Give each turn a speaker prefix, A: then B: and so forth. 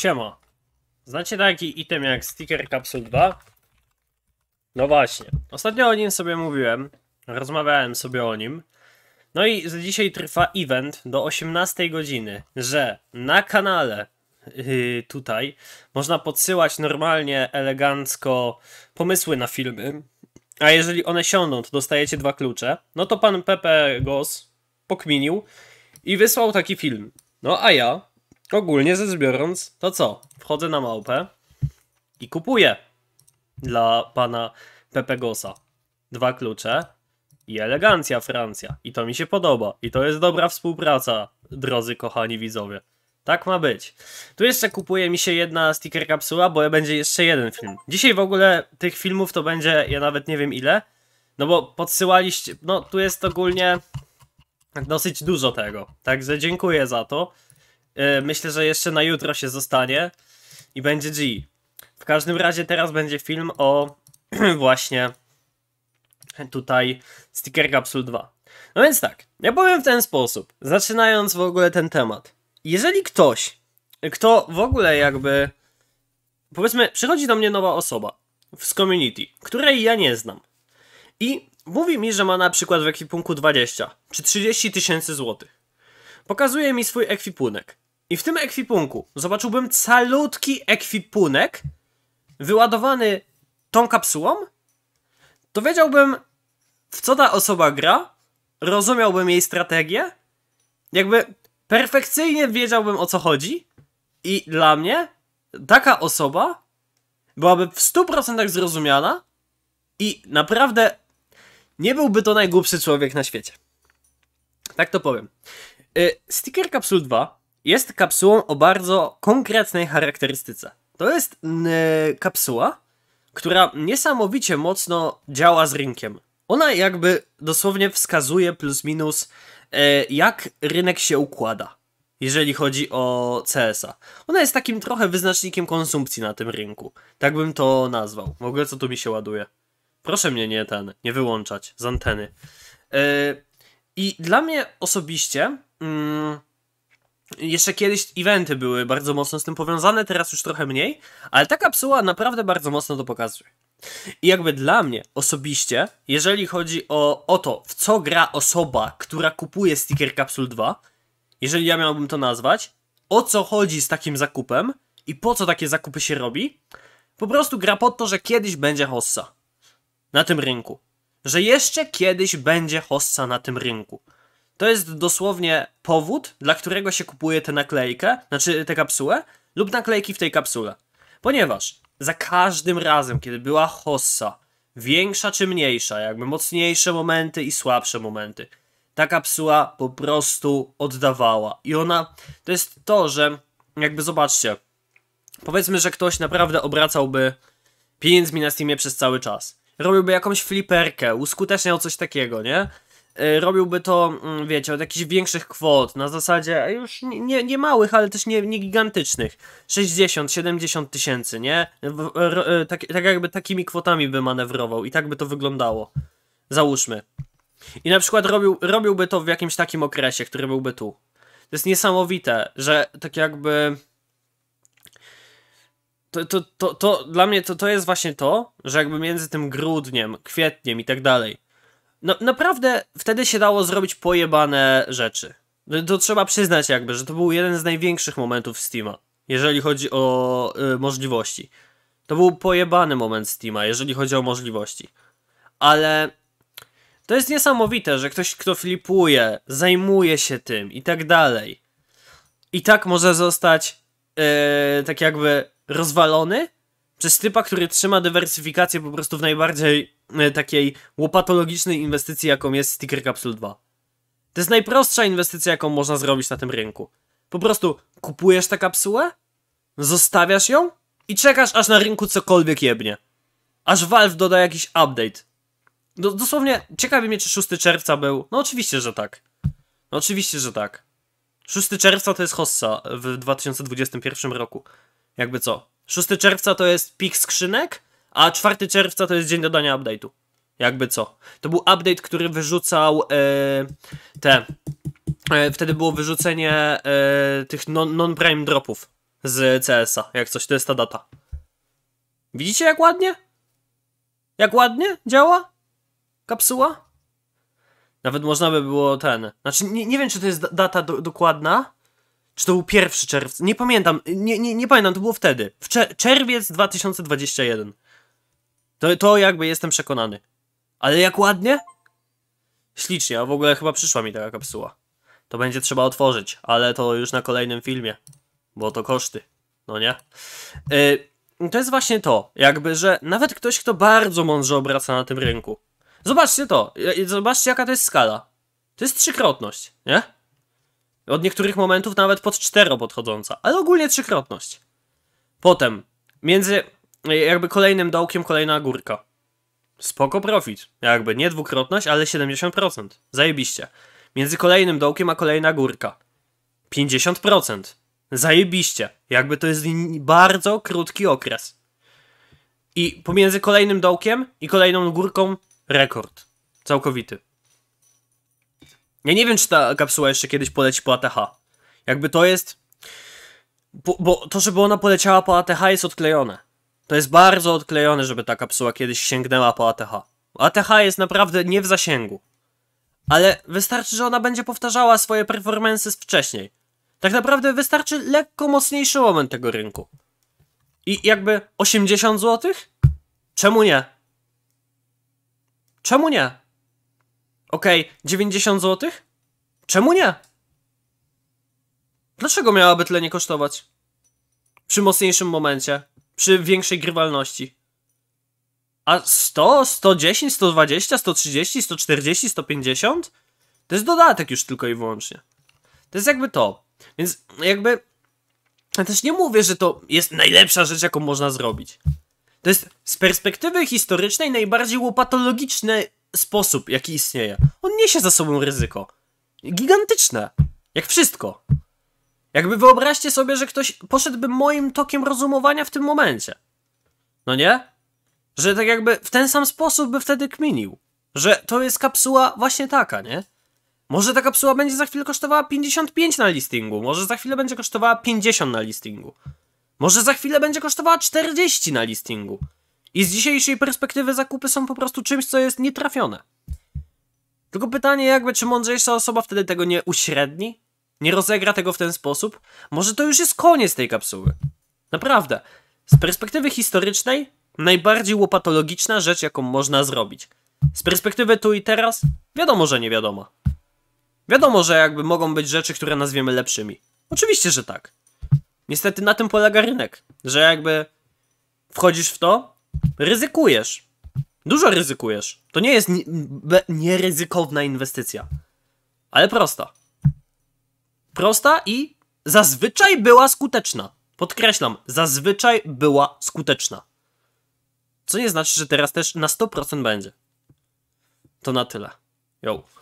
A: Siema. Znacie taki item jak sticker Capsule 2? No właśnie. Ostatnio o nim sobie mówiłem. Rozmawiałem sobie o nim. No i dzisiaj trwa event do 18 godziny, że na kanale yy, tutaj można podsyłać normalnie, elegancko pomysły na filmy. A jeżeli one siądą, to dostajecie dwa klucze. No to pan Pepe Gos pokminił i wysłał taki film. No a ja Ogólnie rzecz biorąc, to co? Wchodzę na małpę i kupuję dla pana Pepegosa dwa klucze i elegancja Francja. I to mi się podoba. I to jest dobra współpraca, drodzy kochani widzowie. Tak ma być. Tu jeszcze kupuje mi się jedna sticker kapsuła, bo będzie jeszcze jeden film. Dzisiaj w ogóle tych filmów to będzie, ja nawet nie wiem ile, no bo podsyłaliście, no tu jest ogólnie dosyć dużo tego. Także dziękuję za to. E, myślę, że jeszcze na jutro się zostanie i będzie G. W każdym razie teraz będzie film o właśnie tutaj Sticker Capsule 2. No więc tak, ja powiem w ten sposób, zaczynając w ogóle ten temat. Jeżeli ktoś, kto w ogóle jakby, powiedzmy, przychodzi do mnie nowa osoba z community, której ja nie znam i mówi mi, że ma na przykład w ekwipunku 20 czy 30 tysięcy złotych, pokazuje mi swój ekwipunek i w tym ekwipunku zobaczyłbym calutki ekwipunek wyładowany tą kapsułą, to wiedziałbym, w co ta osoba gra, rozumiałbym jej strategię, jakby perfekcyjnie wiedziałbym o co chodzi i dla mnie taka osoba byłaby w 100% zrozumiana i naprawdę nie byłby to najgłupszy człowiek na świecie. Tak to powiem. Y, sticker Capsule 2 jest kapsułą o bardzo konkretnej charakterystyce. To jest yy, kapsuła, która niesamowicie mocno działa z rynkiem. Ona jakby dosłownie wskazuje plus minus, yy, jak rynek się układa, jeżeli chodzi o CS-a. Ona jest takim trochę wyznacznikiem konsumpcji na tym rynku. Tak bym to nazwał. W ogóle co tu mi się ładuje? Proszę mnie nie ten, nie wyłączać z anteny. Yy, I dla mnie osobiście. Mm, jeszcze kiedyś eventy były bardzo mocno z tym powiązane, teraz już trochę mniej, ale ta kapsuła naprawdę bardzo mocno to pokazuje. I jakby dla mnie osobiście, jeżeli chodzi o, o to, w co gra osoba, która kupuje sticker Capsule 2, jeżeli ja miałbym to nazwać, o co chodzi z takim zakupem i po co takie zakupy się robi, po prostu gra pod to, że kiedyś będzie hossa na tym rynku. Że jeszcze kiedyś będzie hossa na tym rynku to jest dosłownie powód, dla którego się kupuje tę naklejkę, znaczy tę kapsułę, lub naklejki w tej kapsule. Ponieważ za każdym razem, kiedy była hossa, większa czy mniejsza, jakby mocniejsze momenty i słabsze momenty, ta kapsuła po prostu oddawała. I ona, to jest to, że jakby zobaczcie, powiedzmy, że ktoś naprawdę obracałby pieniędzmi na Steamie przez cały czas. Robiłby jakąś fliperkę, uskuteczniał coś takiego, nie? E, robiłby to, mm, wiecie, od jakichś większych kwot, na zasadzie już nie, nie małych, ale też nie, nie gigantycznych, 60, 70 tysięcy, nie? E, tak, tak jakby takimi kwotami by manewrował i tak by to wyglądało. Załóżmy. I na przykład robił, robiłby to w jakimś takim okresie, który byłby tu. To jest niesamowite, że tak jakby... To, to, to, to dla mnie to, to jest właśnie to, że jakby między tym grudniem, kwietniem i tak dalej, no, naprawdę wtedy się dało zrobić pojebane rzeczy. No, to trzeba przyznać jakby, że to był jeden z największych momentów Steama, jeżeli chodzi o y, możliwości. To był pojebany moment Steama, jeżeli chodzi o możliwości. Ale to jest niesamowite, że ktoś, kto flipuje, zajmuje się tym i tak dalej, i tak może zostać y, tak jakby rozwalony przez typa, który trzyma dywersyfikację po prostu w najbardziej E, takiej łopatologicznej inwestycji, jaką jest Sticker Capsule 2. To jest najprostsza inwestycja, jaką można zrobić na tym rynku. Po prostu kupujesz tę kapsułę, zostawiasz ją i czekasz, aż na rynku cokolwiek jebnie. Aż Valve doda jakiś update. D dosłownie, ciekawi mnie, czy 6 czerwca był. No oczywiście, że tak. No oczywiście, że tak. 6 czerwca to jest Hossa w 2021 roku. Jakby co. 6 czerwca to jest pik skrzynek, a 4 czerwca to jest dzień dodania update'u. Jakby co. To był update, który wyrzucał e, te... E, wtedy było wyrzucenie e, tych non-prime non dropów z CS-a. Jak coś, to jest ta data. Widzicie jak ładnie? Jak ładnie działa? Kapsuła? Nawet można by było ten... Znaczy, nie, nie wiem, czy to jest data do, dokładna, czy to był pierwszy czerwca, nie pamiętam, nie, nie, nie pamiętam, to było wtedy, w czerwiec 2021. To, to jakby jestem przekonany. Ale jak ładnie? Ślicznie, a w ogóle chyba przyszła mi taka kapsuła. To będzie trzeba otworzyć, ale to już na kolejnym filmie. Bo to koszty, no nie? Yy, to jest właśnie to, jakby, że nawet ktoś, kto bardzo mądrze obraca na tym rynku. Zobaczcie to, y, y, zobaczcie jaka to jest skala. To jest trzykrotność, nie? Od niektórych momentów nawet pod cztero podchodząca, ale ogólnie trzykrotność. Potem, między E, jakby kolejnym dołkiem kolejna górka. Spoko profit. Jakby nie dwukrotność, ale 70%. Zajebiście. Między kolejnym dołkiem a kolejna górka. 50%. Zajebiście. Jakby to jest bardzo krótki okres. I pomiędzy kolejnym dołkiem i kolejną górką rekord. Całkowity. Ja nie wiem, czy ta kapsuła jeszcze kiedyś poleci po ATH. Jakby to jest... Bo, bo to, żeby ona poleciała po ATH jest odklejone. To jest bardzo odklejone, żeby ta kapsuła kiedyś sięgnęła po ATH. ATH jest naprawdę nie w zasięgu. Ale wystarczy, że ona będzie powtarzała swoje performances wcześniej. Tak naprawdę wystarczy lekko mocniejszy moment tego rynku. I jakby 80 zł? Czemu nie? Czemu nie? Okej, okay, 90 zł? Czemu nie? Dlaczego miałaby tyle nie kosztować? Przy mocniejszym momencie przy większej grywalności. A 100, 110, 120, 130, 140, 150 to jest dodatek już tylko i wyłącznie. To jest jakby to. Więc jakby ja też nie mówię, że to jest najlepsza rzecz, jaką można zrobić. To jest z perspektywy historycznej najbardziej łopatologiczny sposób, jaki istnieje. On niesie za sobą ryzyko. Gigantyczne. Jak wszystko. Jakby wyobraźcie sobie, że ktoś poszedłby moim tokiem rozumowania w tym momencie. No nie? Że tak jakby w ten sam sposób by wtedy kminił. Że to jest kapsuła właśnie taka, nie? Może ta kapsuła będzie za chwilę kosztowała 55 na listingu, może za chwilę będzie kosztowała 50 na listingu. Może za chwilę będzie kosztowała 40 na listingu. I z dzisiejszej perspektywy zakupy są po prostu czymś, co jest nietrafione. Tylko pytanie jakby, czy mądrzejsza osoba wtedy tego nie uśredni? nie rozegra tego w ten sposób, może to już jest koniec tej kapsuły. Naprawdę. Z perspektywy historycznej, najbardziej łopatologiczna rzecz, jaką można zrobić. Z perspektywy tu i teraz, wiadomo, że nie wiadomo. Wiadomo, że jakby mogą być rzeczy, które nazwiemy lepszymi. Oczywiście, że tak. Niestety na tym polega rynek, że jakby wchodzisz w to, ryzykujesz. Dużo ryzykujesz. To nie jest nieryzykowna inwestycja, ale prosta prosta i zazwyczaj była skuteczna. Podkreślam, zazwyczaj była skuteczna. Co nie znaczy, że teraz też na 100% będzie. To na tyle. Yo.